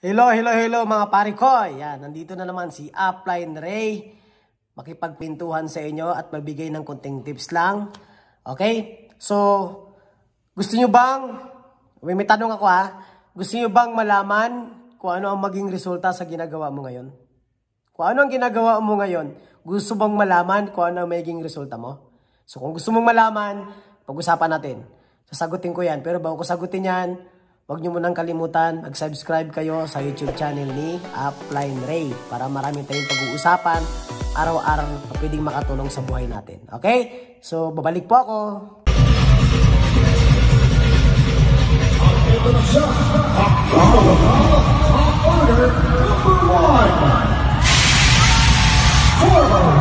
Hello, hello, hello mga pare ko. Yan, nandito na naman si Upline Ray. Makipagpintuhan sa inyo at magbigay ng konting tips lang. Okay? So, gusto nyo bang, may, may tanong ako ha, gusto nyo bang malaman kung ano ang maging resulta sa ginagawa mo ngayon? Kung ano ang ginagawa mo ngayon, gusto bang malaman kung ano ang magiging resulta mo? So, kung gusto mong malaman, pag-usapan natin. Sasagutin ko yan. Pero bago ko sagutin yan, Huwag nyo munang kalimutan, mag-subscribe kayo sa YouTube channel ni Upline Ray para marami tayong pag-uusapan araw-araw na pwedeng makatulong sa buhay natin. Okay? So, babalik po ako. Number one. Forward.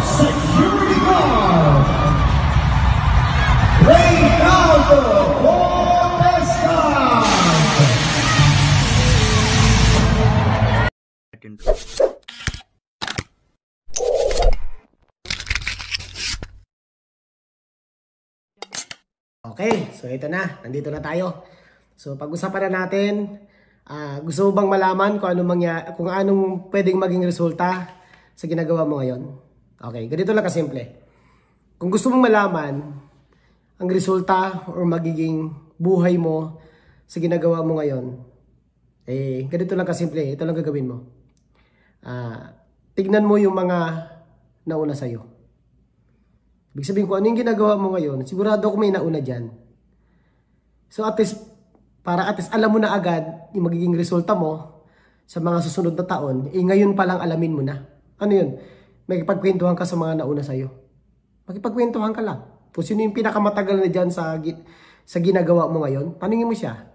Okay, so ito na. Nandito na tayo. So pag-usapan na natin, uh, gusto mo bang malaman kung anong, mangya, kung anong pwedeng maging resulta sa ginagawa mo ngayon? Okay, ganito lang kasimple. Kung gusto mong malaman ang resulta or magiging buhay mo sa ginagawa mo ngayon, eh, ganito lang kasimple. Ito lang gagawin mo. Uh, tignan mo yung mga nauna sa'yo. Ibig sabihin ko, ano yung ginagawa mo ngayon, sigurado ako may nauna dyan. So at least, para at least alam mo na agad yung magiging resulta mo sa mga susunod na taon, eh ngayon pa lang alamin mo na. Ano yun? Magkipagkwentuhan ka sa mga nauna sa'yo. Magkipagkwentuhan ka lang. Kung sino yung pinakamatagal na dyan sa, sa ginagawa mo ngayon, tanungin mo siya.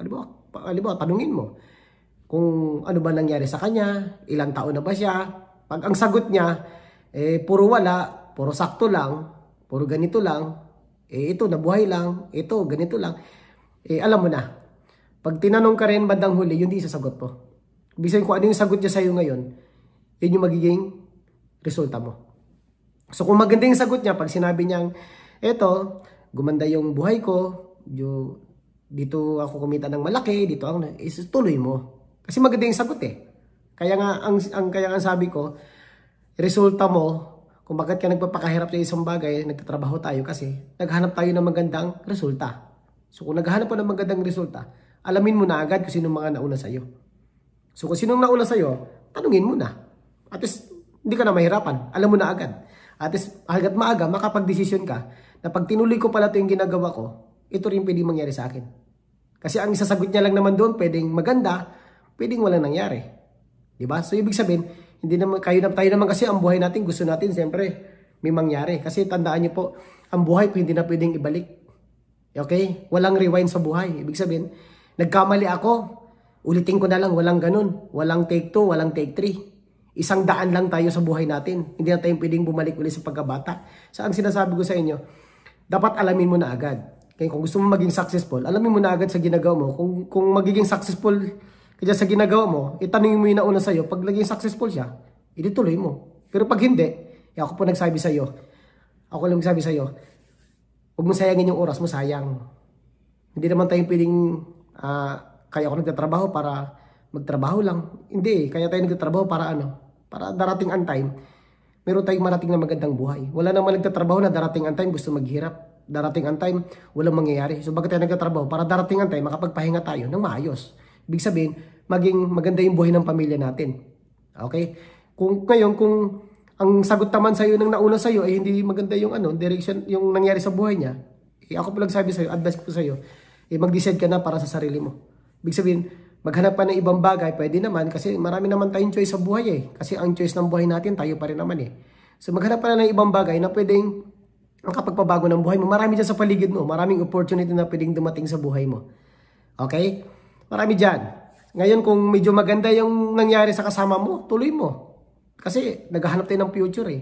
Halimbawa, halimbawa tanungin mo kung ano ba nangyari sa kanya, ilang taon na ba siya. Pag ang sagot niya, eh, puro wala, puro sakto lang, puro ganito lang, eh ito nabuhay lang, ito ganito lang, eh alam mo na, pag tinanong ka rin bandang huli, yun di sasagot po. Bisan ko ano yung sagot niya sa'yo ngayon, yun yung magiging resulta mo. So kung maganda yung sagot niya, pag sinabi niyang, eto, gumanda yung buhay ko, yung, dito ako kumita ng malaki, dito ako, is, tuloy mo. Kasi maganda yung sagot eh. Kaya nga, ang, ang, kaya nga sabi ko, resulta mo, kung bakit ka nagpapakahirap sa isang bagay, nagtatrabaho tayo kasi naghanap tayo ng magandang resulta. So kung naghahanap ka ng magandang resulta, alamin mo na agad kung sinong mga nauna sa'yo. So kung sinong nauna sa'yo, tanungin mo na. At least, hindi ka na mahirapan. Alam mo na agad. At least, agad maaga, makapag-desisyon ka na pag tinuloy ko pala ito yung ginagawa ko, ito rin pwede mangyari sa akin. Kasi ang isasagot niya lang naman doon, pwedeng maganda, pwedeng walang nangyari. Diba? So, ibig sabihin, hindi naman, kayo, tayo naman kasi ang buhay natin, gusto natin, siyempre, may mangyari. Kasi tandaan niyo po, ang buhay po hindi na pwedeng ibalik. Okay? Walang rewind sa buhay. Ibig sabihin, nagkamali ako, ulitin ko na lang, walang ganun. Walang take 2, walang take 3. Isang daan lang tayo sa buhay natin. Hindi na tayo pwedeng bumalik ulit sa pagkabata. So ang sinasabi ko sa inyo, dapat alamin mo na agad. Kaya kung gusto mo maging successful, alamin mo na agad sa ginagawa mo. Kung, kung magiging successful kaya sa ginagawa mo, itanong mo yung nauna sa'yo, pag naging successful siya, idituloy mo. Pero pag hindi, eh ako po nagsabi sa'yo, ako lang nagsabi sa'yo, huwag mo sayangin yung oras mo, sayang. Hindi naman tayong pwedeng, uh, kaya ako nagtatrabaho para magtrabaho lang. Hindi eh, kaya tayo nagtatrabaho para ano, para darating ang time, meron tayong marating na magandang buhay. Wala namang nagtatrabaho na darating ang time, gusto maghirap. Darating ang time, walang mangyayari. So bakit tayo nagtatrabaho? Para darating ang time, makapagpahinga tayo ng maayos. Ibig sabihin, maging maganda yung buhay ng pamilya natin. Okay? Kung ngayon, kung ang sagot naman sa'yo nang nauna sa'yo ay eh, hindi maganda yung ano, direction, yung nangyari sa buhay niya, eh, ako lang sabi sa'yo, advice ko sa'yo, eh, mag-decide ka na para sa sarili mo. Ibig sabihin, maghanap pa ng ibang bagay, pwede naman kasi marami naman tayong choice sa buhay eh. Kasi ang choice ng buhay natin, tayo pa rin naman eh. So maghanap pa na ng ibang bagay na pwedeng ang kapagpabago ng buhay mo. Marami dyan sa paligid mo. Maraming opportunity na pwedeng dumating sa buhay mo. Okay? Marami dyan. Ngayon, kung medyo maganda yung nangyari sa kasama mo, tuloy mo. Kasi naghahanap tayo ng future eh.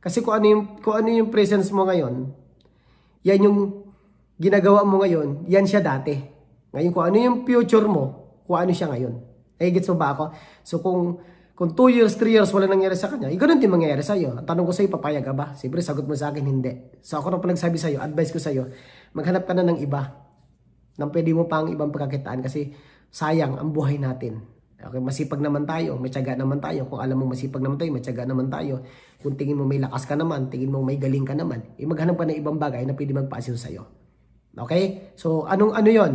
Kasi kung ano yung, kung ano yung presence mo ngayon, yan yung ginagawa mo ngayon, yan siya dati. Ngayon, kung ano yung future mo, kung ano siya ngayon. Nagigits mo ba ako? So kung kung 2 years, 3 years, wala nangyari sa kanya, eh, ganun din mangyayari sa'yo. Ang tanong ko sa'yo, papayag ka ba? Siyempre, sagot mo sa akin, hindi. So ako nang panagsabi sa'yo, advice ko sa'yo, maghanap ka na ng iba ng pwede mo pang ibang pagkakitaan kasi sayang ang buhay natin. Okay, masipag naman tayo, may tiyaga naman tayo. Kung alam mo masipag naman tayo, may tiyaga naman tayo. Kung tingin mo may lakas ka naman, tingin mo may galing ka naman, eh maghanap pa ng ibang bagay na pwede sa iyo. Okay? So, anong ano yon?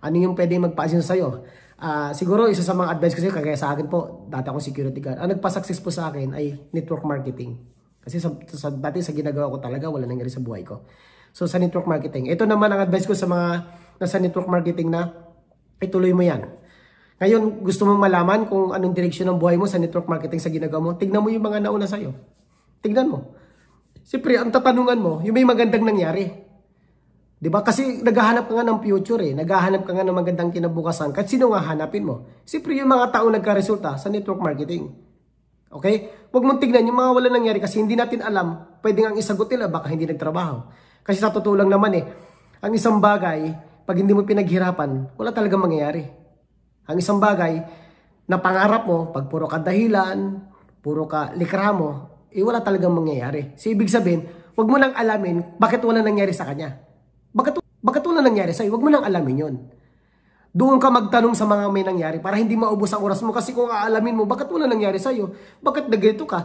Ano yung pwede sa iyo? Uh, siguro, isa sa mga advice kasi kagaya sa akin po, dati akong security guard. Ang nagpa nagpasucess po sa akin ay network marketing. Kasi sa, sa, dati sa ginagawa ko talaga, wala nangyari sa buhay ko. So, sa network marketing. Ito naman ang advice ko sa mga nasa network marketing na ituloy mo yan. Ngayon, gusto mong malaman kung anong direksyon ng buhay mo sa network marketing sa ginagawa mo, tignan mo yung mga nauna sa'yo. Tignan mo. Siyempre, ang tatanungan mo, yung may magandang nangyari. ba diba? Kasi naghahanap ka nga ng future eh. Naghahanap ka nga ng magandang kinabukasan. Kahit sino nga hanapin mo? Siyempre, yung mga tao nagka-resulta sa network marketing. Okay? Huwag mong tignan yung mga wala nangyari kasi hindi natin alam, pwede nga isagot nila baka hindi nagtrabaho. Kasi sa totoo lang naman eh, ang isang bagay pag hindi mo pinaghirapan, wala talagang mangyayari. Ang isang bagay na pangarap mo, pag puro ka dahilan, puro ka likramo, mo, eh wala talagang mangyayari. So ibig sabihin, wag mo nang alamin bakit wala nangyari sa kanya. Bakit, bakit wala nangyari sa'yo? Wag mo nang alamin yon. Doon ka magtanong sa mga may nangyari para hindi maubos ang oras mo. Kasi kung aalamin mo, bakit wala nangyari sa'yo? Bakit nagreto ka?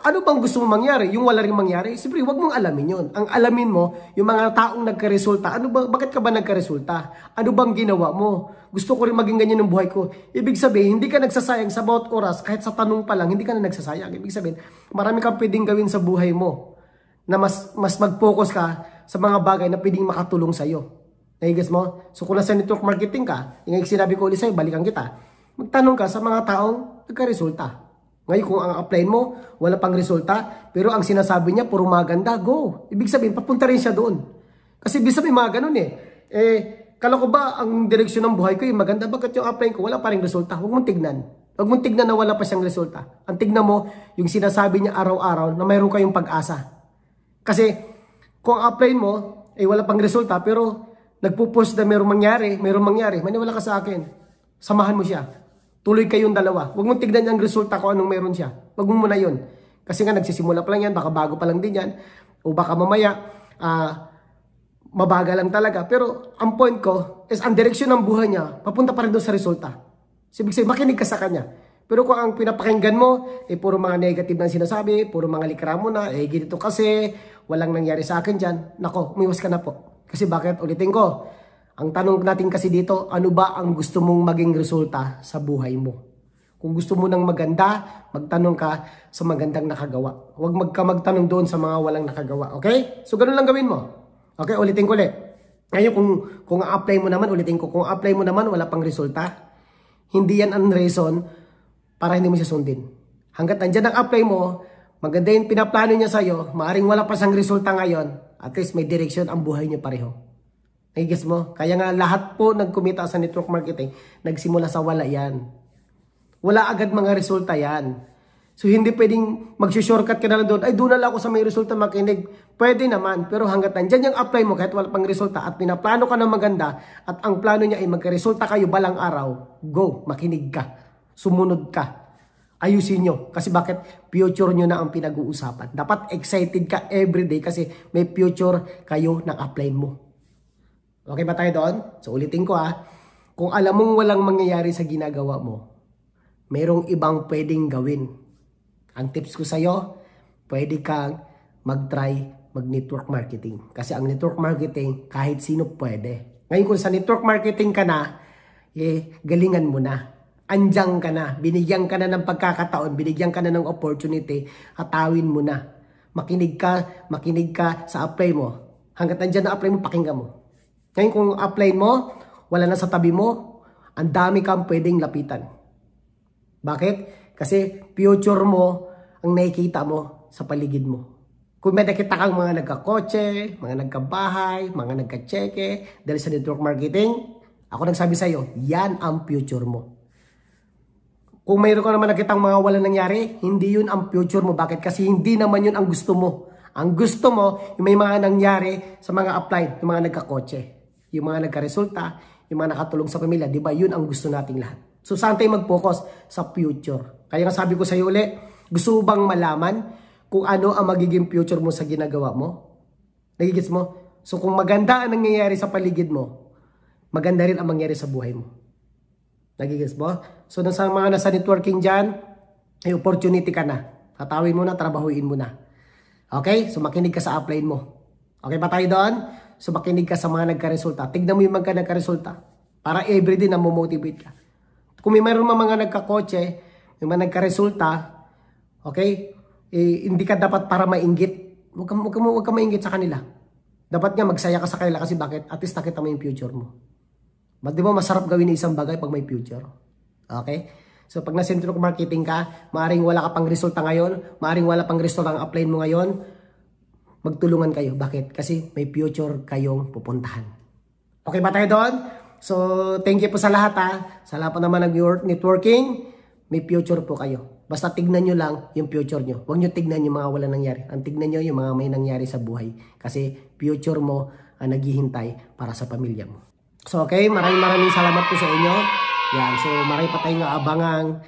ano bang gusto mo mangyari? Yung wala rin mangyari? Siyempre, huwag mong alamin yon. Ang alamin mo, yung mga taong nagkaresulta, ano ba, bakit ka ba nagkaresulta? Ano bang ginawa mo? Gusto ko rin maging ganyan ng buhay ko. Ibig sabihin, hindi ka nagsasayang sa bawat oras, kahit sa tanong pa lang, hindi ka na nagsasayang. Ibig sabihin, marami kang pwedeng gawin sa buhay mo na mas, mas mag-focus ka sa mga bagay na pwedeng makatulong sa'yo. Nahigas mo? So kung nasa network marketing ka, yung sinabi ko ulit sa'yo, balikan kita. Magtanong ka sa mga taong nagkaresulta. Ngayon kung ang apply mo, wala pang resulta, pero ang sinasabi niya, puro maganda, go. Ibig sabihin, papunta rin siya doon. Kasi bisa may mga ganun eh. Eh, kala ko ba ang direksyon ng buhay ko ay eh, maganda? Bakit yung apply ko, wala pa ring resulta? Huwag mong tignan. Huwag mong tignan na wala pa siyang resulta. Ang tignan mo, yung sinasabi niya araw-araw na mayroon kayong pag-asa. Kasi, kung ang apply mo, ay eh, wala pang resulta, pero nagpo-post na mayroong mangyari, mayroong mangyari, maniwala ka sa akin. Samahan mo siya. Tuloy kayong dalawa. Huwag mong tignan ang resulta ko anong meron siya. Huwag mo muna yun. Kasi nga nagsisimula pa lang yan, baka bago pa lang din yan. O baka mamaya, uh, ah, mabaga lang talaga. Pero ang point ko is ang direksyon ng buhay niya, papunta pa rin doon sa resulta. So, ibig sabihin, makinig ka sa kanya. Pero kung ang pinapakinggan mo, eh puro mga negative na sinasabi, puro mga likra mo na, eh ganito kasi, walang nangyari sa akin dyan. Nako, umiwas ka na po. Kasi bakit ulitin ko? Ang tanong natin kasi dito, ano ba ang gusto mong maging resulta sa buhay mo? Kung gusto mo ng maganda, magtanong ka sa magandang nakagawa. Huwag magka magtanong doon sa mga walang nakagawa. Okay? So, ganun lang gawin mo. Okay, ulitin ko ulit. Ngayon, kung, kung apply mo naman, ulitin ko, kung apply mo naman, wala pang resulta, hindi yan ang reason para hindi mo siya sundin. Hanggat nandyan ang apply mo, maganda yung pinaplano niya sa'yo, maaring wala pa sang resulta ngayon, at least may direction ang buhay niya pareho. Nagigis eh, mo? Kaya nga lahat po nagkumita sa network marketing, nagsimula sa wala yan. Wala agad mga resulta yan. So hindi pwedeng mag-shortcut ka na lang doon, ay doon na lang ako sa may resulta makinig. Pwede naman, pero hanggat nandyan yung apply mo kahit wala pang resulta at pinaplano ka ng maganda at ang plano niya ay magka-resulta kayo balang araw, go, makinig ka, sumunod ka. Ayusin nyo. Kasi bakit? Future nyo na ang pinag-uusapan. Dapat excited ka everyday kasi may future kayo ng apply mo. Okay ba tayo doon? So ulitin ko ah. Kung alam mong walang mangyayari sa ginagawa mo, merong ibang pwedeng gawin. Ang tips ko sa'yo, pwede kang mag-try mag-network marketing. Kasi ang network marketing, kahit sino pwede. Ngayon kung sa network marketing ka na, eh, galingan mo na. Andyang ka na, binigyan ka na ng pagkakataon, binigyan ka na ng opportunity, Atawin mo na. Makinig ka, makinig ka sa apply mo. Hanggat andyan na apply mo, pakinggan mo. Ngayon kung upline mo, wala na sa tabi mo, ang dami kang pwedeng lapitan. Bakit? Kasi future mo ang nakikita mo sa paligid mo. Kung may nakita kang mga nagkakotse, mga nagkabahay, mga nagkatseke, dahil sa network marketing, ako nagsabi sa iyo, yan ang future mo. Kung mayroon ka naman nakitang mga wala nangyari, hindi yun ang future mo. Bakit? Kasi hindi naman yun ang gusto mo. Ang gusto mo, yung may mga nangyari sa mga apply, yung mga nagkakotse yung mga nagka-resulta, yung mga nakatulong sa pamilya, di ba? Yun ang gusto nating lahat. So saan tayo mag-focus? Sa future. Kaya nga sabi ko sa iyo uli, gusto bang malaman kung ano ang magiging future mo sa ginagawa mo? Nagigits mo? So kung maganda ang nangyayari sa paligid mo, maganda rin ang mangyayari sa buhay mo. Nagigits mo? So sa mga nasa networking diyan, ay opportunity ka na. Tatawin mo na, trabahuin mo na. Okay? So makinig ka sa upline mo. Okay ba tayo doon? So makinig ka sa mga nagkaresulta. Tignan mo yung mga nagkaresulta. Para everyday na motivate ka. Kung may mayroon mga nagkakotse, may mga nagkaresulta, okay, eh, hindi ka dapat para mainggit. Huwag ka, huwag, ka, huwag ka mainggit sa kanila. Dapat nga magsaya ka sa kanila kasi bakit? At least nakita mo yung future mo. Ba't di ba masarap gawin ng isang bagay pag may future? Okay? So pag nasa network marketing ka, maaring wala ka pang resulta ngayon, maaring wala pang resulta ang applyin mo ngayon, magtulungan kayo. Bakit? Kasi may future kayong pupuntahan. Okay ba tayo doon? So, thank you po sa lahat ha. Sa lahat po naman nag-networking, may future po kayo. Basta tignan nyo lang yung future nyo. Huwag nyo tignan yung mga wala nangyari. Ang tignan nyo yung mga may nangyari sa buhay. Kasi future mo ang naghihintay para sa pamilya mo. So, okay. Maraming maraming salamat po sa inyo. Yan. So, maray pa tayong aabangang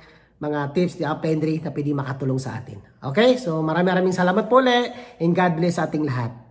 mga tips ni Apendry na pwede makatulong sa atin. Okay? So maraming maraming salamat po ulit and God bless sa ating lahat.